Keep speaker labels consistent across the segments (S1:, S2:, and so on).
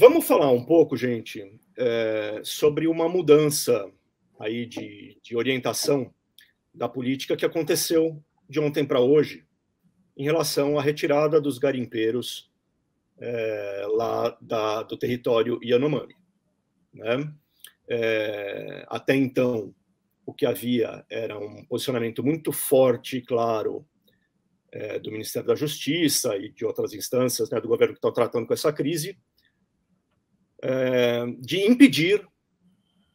S1: Vamos falar um pouco, gente, é, sobre uma mudança aí de, de orientação da política que aconteceu de ontem para hoje em relação à retirada dos garimpeiros é, lá da, do território Yanomami. Né? É, até então, o que havia era um posicionamento muito forte e claro é, do Ministério da Justiça e de outras instâncias né, do governo que está tratando com essa crise, é, de impedir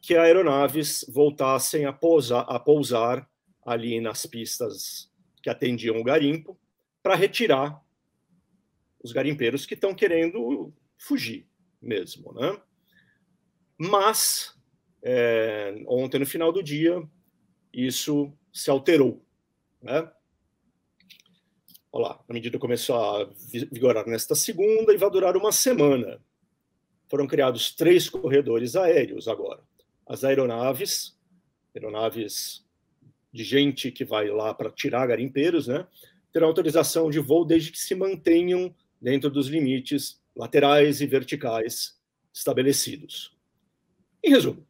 S1: que aeronaves voltassem a pousar, a pousar ali nas pistas que atendiam o garimpo para retirar os garimpeiros que estão querendo fugir mesmo, né? Mas é, ontem no final do dia isso se alterou, né? Olha lá, a medida começou a vigorar nesta segunda e vai durar uma semana foram criados três corredores aéreos agora. As aeronaves, aeronaves de gente que vai lá para tirar garimpeiros, né? Terão autorização de voo desde que se mantenham dentro dos limites laterais e verticais estabelecidos. Em resumo,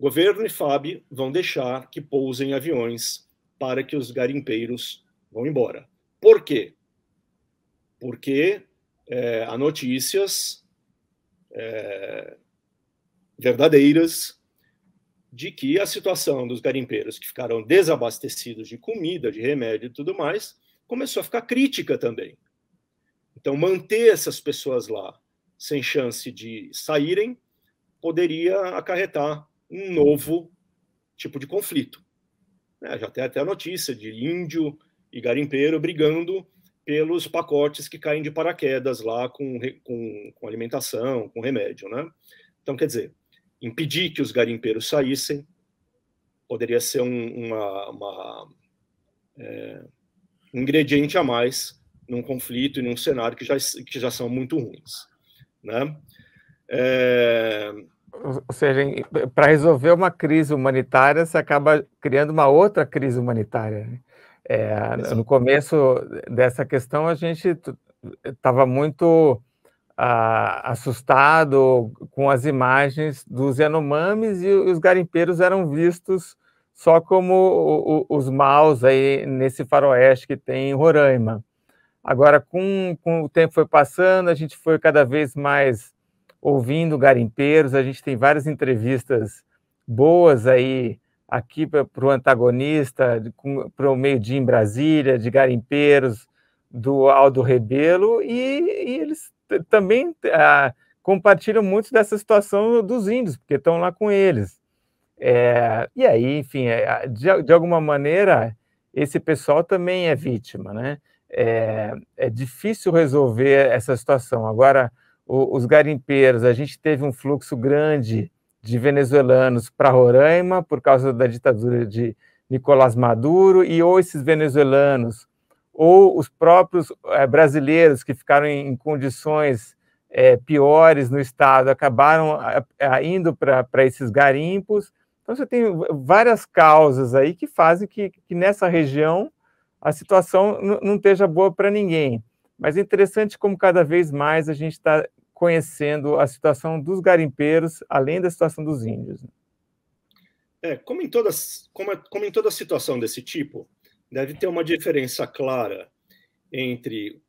S1: governo e FAB vão deixar que pousem aviões para que os garimpeiros vão embora. Por quê? Porque é, há notícias é, verdadeiras de que a situação dos garimpeiros que ficaram desabastecidos de comida, de remédio e tudo mais, começou a ficar crítica também. Então, manter essas pessoas lá sem chance de saírem poderia acarretar um novo tipo de conflito. É, já tem até a notícia de índio e garimpeiro brigando pelos pacotes que caem de paraquedas lá com, com, com alimentação, com remédio, né? Então, quer dizer, impedir que os garimpeiros saíssem poderia ser um, uma, uma, é, um ingrediente a mais num conflito e num cenário que já, que já são muito ruins,
S2: né? É... Ou seja, para resolver uma crise humanitária, você acaba criando uma outra crise humanitária. Né? É, no começo dessa questão, a gente estava muito ah, assustado com as imagens dos Yanomamis e os garimpeiros eram vistos só como o, o, os maus aí nesse faroeste que tem em Roraima. Agora, com, com o tempo foi passando, a gente foi cada vez mais ouvindo garimpeiros, a gente tem várias entrevistas boas aí aqui para o antagonista, para o meio-dia em Brasília, de garimpeiros, do Aldo Rebelo, e, e eles também ah, compartilham muito dessa situação dos índios, porque estão lá com eles. É, e aí, enfim, é, de, de, alguma maneira, esse pessoal também é vítima, né? É, é difícil resolver essa situação. Agora, o, os garimpeiros, a gente teve um fluxo grande de venezuelanos para Roraima por causa da ditadura de Nicolás Maduro, e ou esses venezuelanos ou os próprios é, brasileiros que ficaram em, em condições é, piores no Estado acabaram a, eh, a indo para esses garimpos. Então, você tem várias causas aí que fazem que, que nessa região a situação não esteja boa para ninguém. Mas é interessante como cada vez mais a gente está conhecendo a situação dos garimpeiros, além da situação dos índios. Né?
S1: É, como, em todas, como, é, como em toda situação desse tipo, deve ter uma diferença clara entre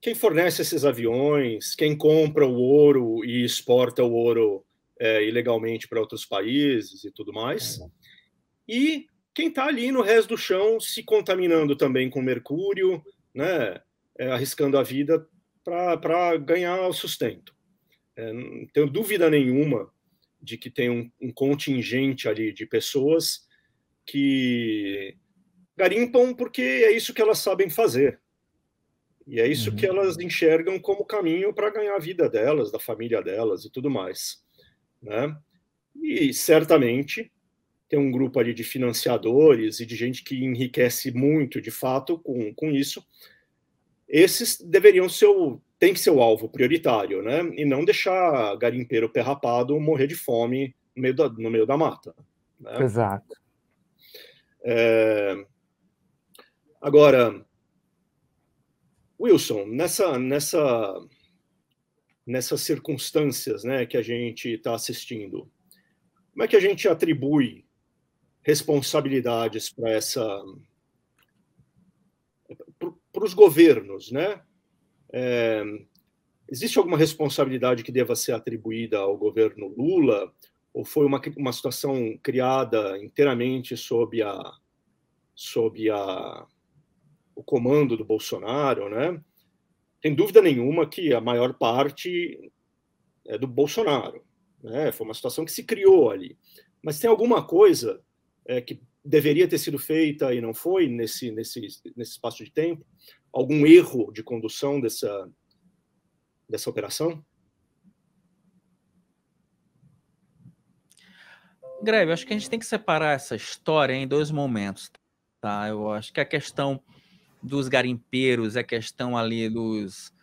S1: quem fornece esses aviões, quem compra o ouro e exporta o ouro é, ilegalmente para outros países e tudo mais, e quem está ali no resto do chão se contaminando também com mercúrio, né, é, arriscando a vida para ganhar o sustento. É, não tenho dúvida nenhuma de que tem um, um contingente ali de pessoas que garimpam porque é isso que elas sabem fazer. E é isso uhum. que elas enxergam como caminho para ganhar a vida delas, da família delas e tudo mais. Né? E certamente tem um grupo ali de financiadores e de gente que enriquece muito, de fato, com, com isso, esses deveriam ser o, tem que ser o alvo prioritário, né? E não deixar garimpeiro perrapado morrer de fome no meio da, no meio da mata.
S2: Né? Exato.
S1: É... Agora, Wilson, nessa, nessa, nessas circunstâncias né, que a gente está assistindo, como é que a gente atribui responsabilidades para essa para os governos, né? É, existe alguma responsabilidade que deva ser atribuída ao governo Lula? Ou foi uma, uma situação criada inteiramente sob, a, sob a, o comando do Bolsonaro, né? Tem dúvida nenhuma que a maior parte é do Bolsonaro, né? Foi uma situação que se criou ali. Mas tem alguma coisa é, que deveria ter sido feita e não foi nesse, nesse, nesse espaço de tempo? Algum erro de condução dessa, dessa operação?
S3: Greve, acho que a gente tem que separar essa história em dois momentos, tá? Eu acho que a questão dos garimpeiros, a questão ali dos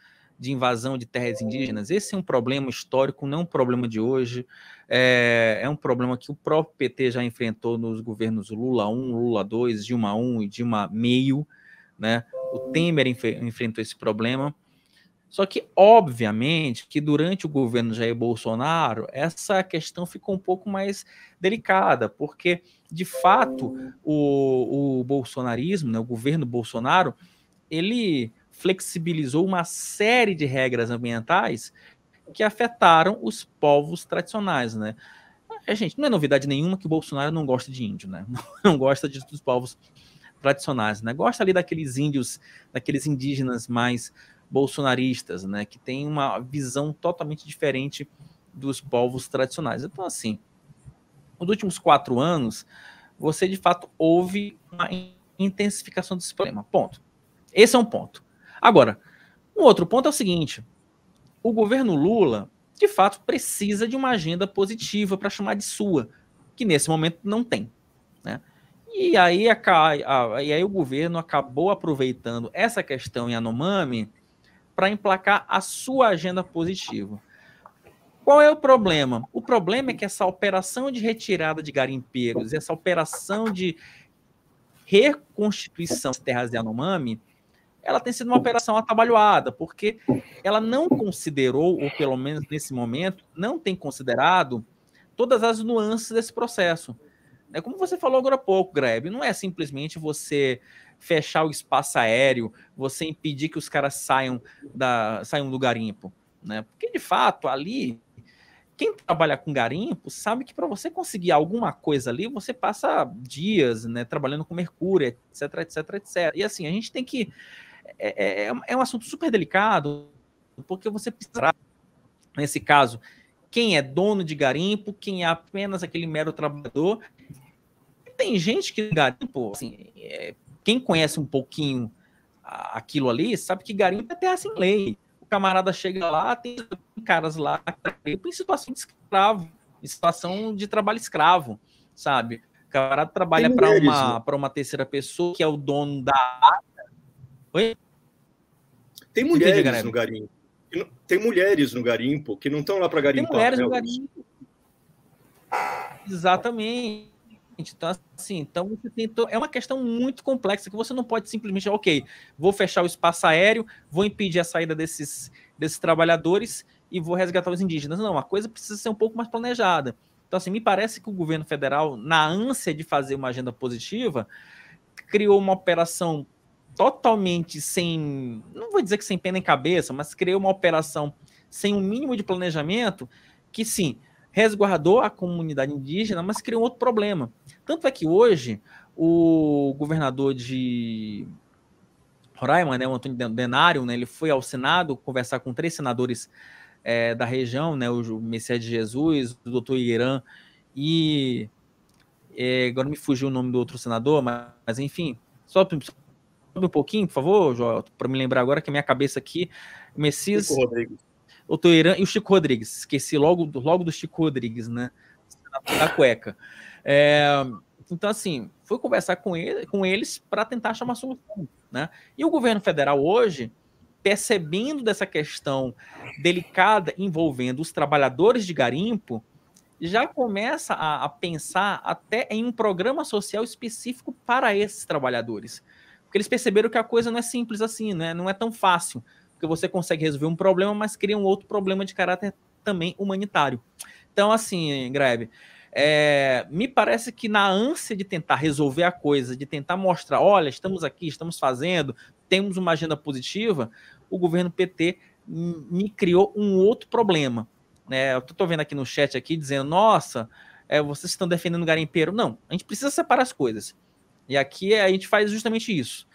S3: de invasão de terras indígenas, esse é um problema histórico, não é um problema de hoje. É, é um problema que o próprio PT já enfrentou nos governos Lula 1, Lula 2, Dilma 1 e Dilma meio. Né? O Temer enf enfrentou esse problema. Só que, obviamente, que durante o governo Jair Bolsonaro, essa questão ficou um pouco mais delicada, porque, de fato, o, o bolsonarismo, né, o governo Bolsonaro, ele flexibilizou uma série de regras ambientais que afetaram os povos tradicionais, né? É, gente, não é novidade nenhuma que o Bolsonaro não gosta de índio, né? Não gosta de, dos povos tradicionais, né? Gosta ali daqueles índios, daqueles indígenas mais bolsonaristas, né? Que tem uma visão totalmente diferente dos povos tradicionais. Então, assim, nos últimos quatro anos, você de fato houve uma intensificação desse problema. Ponto. Esse é um ponto. Agora, um outro ponto é o seguinte: o governo Lula, de fato, precisa de uma agenda positiva para chamar de sua, que nesse momento não tem. Né? E, aí, a, a, e aí o governo acabou aproveitando essa questão em Anomami para emplacar a sua agenda positiva. Qual é o problema? O problema é que essa operação de retirada de garimpeiros, essa operação de reconstituição das terras de Anomami, ela tem sido uma operação atabalhoada, porque ela não considerou, ou pelo menos nesse momento, não tem considerado todas as nuances desse processo. É como você falou agora há pouco, Grebe, não é simplesmente você fechar o espaço aéreo, você impedir que os caras saiam da saiam do garimpo, né? Porque de fato ali quem trabalha com garimpo sabe que para você conseguir alguma coisa ali, você passa dias, né, trabalhando com mercúrio, etc, etc, etc. E assim, a gente tem que é, é, é, é, é um assunto super delicado, porque você precisará, nesse caso, quem é dono de garimpo, quem é apenas aquele mero trabalhador. Tem gente que garimpo, assim, é, quem conhece um pouquinho aquilo ali, sabe que garimpo é terra sem lei. O camarada chega lá, tem caras lá em situação de escravo, em situação de trabalho escravo, sabe? O camarada trabalha para uma, né? uma terceira pessoa que é o dono da área, Oi? Tem mulheres no garimpo. Tem mulheres
S1: no garimpo que não estão lá para garimpar. Tem mulheres né? no garimpo.
S3: Exatamente. Então, assim, então você tentou. É uma questão muito complexa que você não pode simplesmente, ok, vou fechar o espaço aéreo, vou impedir a saída desses, desses trabalhadores e vou resgatar os indígenas. Não, a coisa precisa ser um pouco mais planejada. Então, assim, me parece que o governo federal, na ânsia de fazer uma agenda positiva, criou uma operação totalmente sem, não vou dizer que sem pena em cabeça, mas criou uma operação sem um mínimo de planejamento, que sim, resguardou a comunidade indígena, mas criou outro problema. Tanto é que hoje o governador de Roraima, né, o Antônio Denário, né, ele foi ao Senado conversar com três senadores é, da região, né, o Messias de Jesus, o doutor Irã e é, agora me fugiu o nome do outro senador, mas, mas enfim, só um pouquinho, por favor, Joel, para me lembrar agora que a minha cabeça aqui. Messias. Chico Rodrigues. O e o Chico Rodrigues. Esqueci logo, logo do Chico Rodrigues, né? Da cueca. É, então, assim, fui conversar com, ele, com eles para tentar chamar a solução. Né? E o governo federal hoje, percebendo dessa questão delicada envolvendo os trabalhadores de garimpo, já começa a, a pensar até em um programa social específico para esses trabalhadores. Porque eles perceberam que a coisa não é simples assim, né? Não é tão fácil. Porque você consegue resolver um problema, mas cria um outro problema de caráter também humanitário. Então, assim, Greve, é, me parece que na ânsia de tentar resolver a coisa, de tentar mostrar, olha, estamos aqui, estamos fazendo, temos uma agenda positiva, o governo PT me criou um outro problema. Né? Eu estou vendo aqui no chat aqui dizendo, nossa, é, vocês estão defendendo garimpeiro. Não, a gente precisa separar as coisas. E aqui é, a gente faz justamente isso.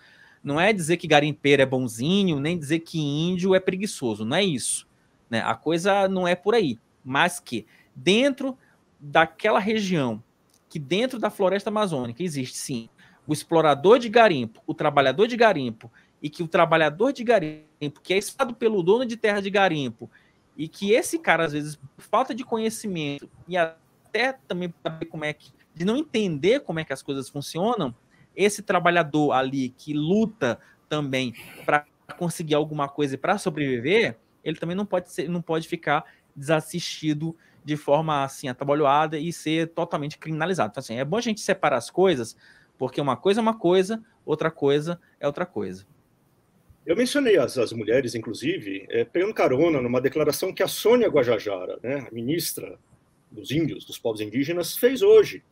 S3: Não é dizer que garimpeiro é bonzinho, nem dizer que índio é preguiçoso, não é isso. Né? A coisa não é por aí, mas que dentro daquela região, que dentro da floresta amazônica existe sim o explorador de garimpo, o trabalhador de garimpo, e que o trabalhador de garimpo, que é estado pelo dono de terra de garimpo, e que esse cara, às vezes, por falta de conhecimento e até também saber como é que, de não entender como é que as coisas funcionam, esse trabalhador ali que luta também para conseguir alguma coisa e para sobreviver, ele também não pode ser, não pode ficar desassistido de forma assim atabalhoada e ser totalmente criminalizado. Então, assim, é bom a gente separar as coisas, porque uma coisa é uma coisa, outra coisa é outra coisa.
S1: Eu mencionei as, as mulheres, inclusive, é, pegando carona numa declaração que a Sônia Guajajara, né, a ministra dos índios, dos povos indígenas, fez hoje.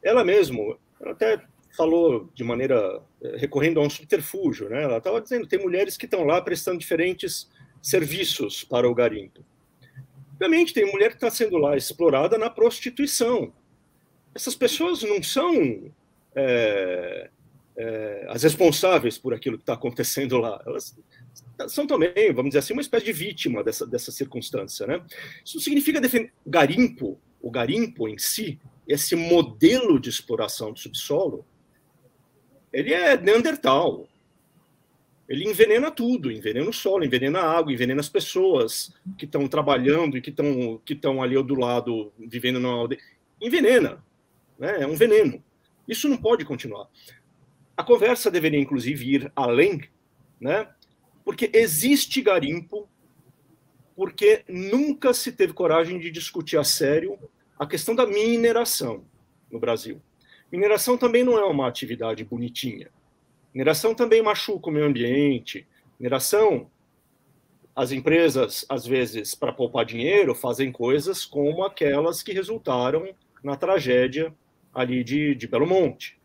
S1: Ela mesmo, ela até falou de maneira eh, recorrendo a um subterfúgio, né? Ela estava dizendo tem mulheres que estão lá prestando diferentes serviços para o garimpo. Obviamente tem mulher que está sendo lá explorada na prostituição. Essas pessoas não são é, é, as responsáveis por aquilo que está acontecendo lá. Elas são também, vamos dizer assim, uma espécie de vítima dessa, dessa circunstância, né? Isso não significa defender garimpo, o garimpo em si, esse modelo de exploração do subsolo, ele é Neandertal. Ele envenena tudo, envenena o solo, envenena a água, envenena as pessoas que estão trabalhando e que estão que estão ali do lado vivendo na aldeia. Envenena, né? É um veneno. Isso não pode continuar. A conversa deveria inclusive ir além, né? Porque existe garimpo, porque nunca se teve coragem de discutir a sério a questão da mineração no Brasil. Mineração também não é uma atividade bonitinha. Mineração também machuca o meio ambiente. Mineração, as empresas, às vezes, para poupar dinheiro, fazem coisas como aquelas que resultaram na tragédia ali de, de Belo Monte.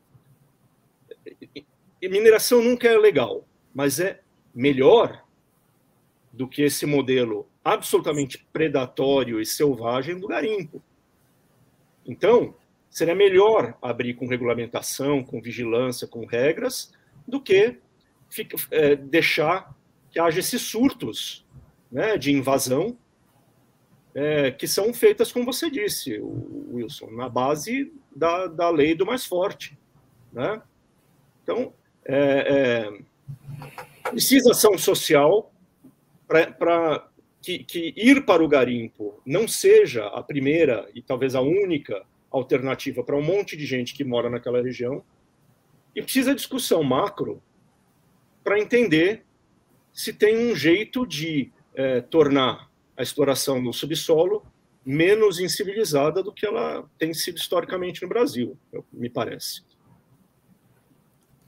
S1: E mineração nunca é legal, mas é melhor do que esse modelo absolutamente predatório e selvagem do garimpo. Então, Seria melhor abrir com regulamentação, com vigilância, com regras, do que fica, é, deixar que haja esses surtos né, de invasão é, que são feitas, como você disse, Wilson, na base da, da lei do mais forte. Né? Então, é, é, precisa ação social para que, que ir para o garimpo não seja a primeira e talvez a única alternativa para um monte de gente que mora naquela região e precisa discussão macro para entender se tem um jeito de é, tornar a exploração do subsolo menos incivilizada do que ela tem sido historicamente no Brasil, me parece.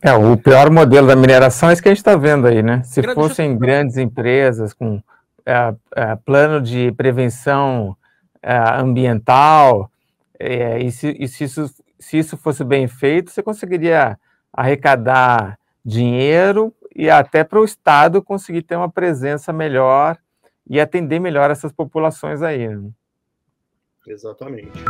S2: É, o pior modelo da mineração é isso que a gente está vendo aí, né? Se fossem grandes empresas com é, é, plano de prevenção é, ambiental, é, e se, e se, isso, se isso fosse bem feito, você conseguiria arrecadar dinheiro e até para o Estado conseguir ter uma presença melhor e atender melhor essas populações aí. Né? Exatamente.